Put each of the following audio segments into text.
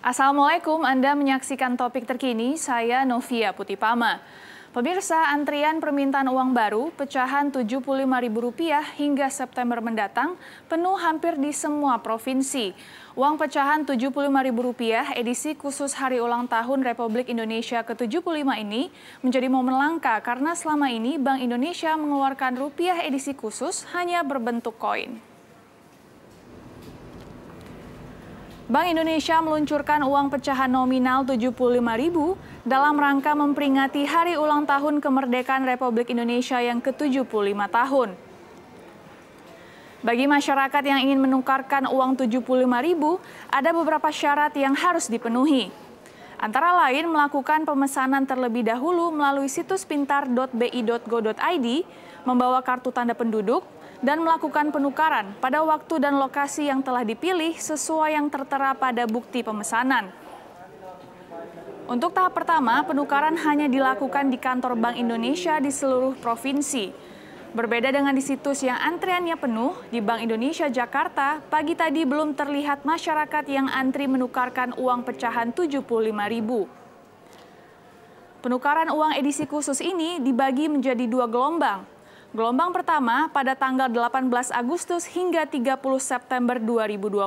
Assalamualaikum, Anda menyaksikan topik terkini, saya Novia Putipama. Pemirsa, antrian permintaan uang baru pecahan Rp75.000 hingga September mendatang penuh hampir di semua provinsi. Uang pecahan Rp75.000 edisi khusus hari ulang tahun Republik Indonesia ke-75 ini menjadi momen langka karena selama ini Bank Indonesia mengeluarkan rupiah edisi khusus hanya berbentuk koin. Bank Indonesia meluncurkan uang pecahan nominal Rp75.000 dalam rangka memperingati hari ulang tahun kemerdekaan Republik Indonesia yang ke-75 tahun. Bagi masyarakat yang ingin menukarkan uang Rp75.000, ada beberapa syarat yang harus dipenuhi. Antara lain melakukan pemesanan terlebih dahulu melalui situs pintar.bi.go.id, membawa kartu tanda penduduk, dan melakukan penukaran pada waktu dan lokasi yang telah dipilih sesuai yang tertera pada bukti pemesanan. Untuk tahap pertama, penukaran hanya dilakukan di kantor Bank Indonesia di seluruh provinsi. Berbeda dengan di situs yang antreannya penuh, di Bank Indonesia Jakarta, pagi tadi belum terlihat masyarakat yang antri menukarkan uang pecahan Rp75.000. Penukaran uang edisi khusus ini dibagi menjadi dua gelombang. Gelombang pertama pada tanggal 18 Agustus hingga 30 September 2020.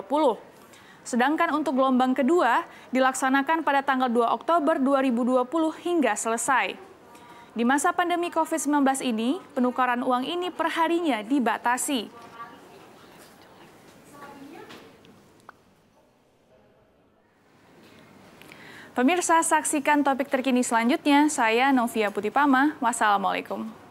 Sedangkan untuk gelombang kedua dilaksanakan pada tanggal 2 Oktober 2020 hingga selesai. Di masa pandemi COVID-19 ini, penukaran uang ini perharinya dibatasi. Pemirsa, saksikan topik terkini selanjutnya. Saya Novia Putipama. Wassalamualaikum.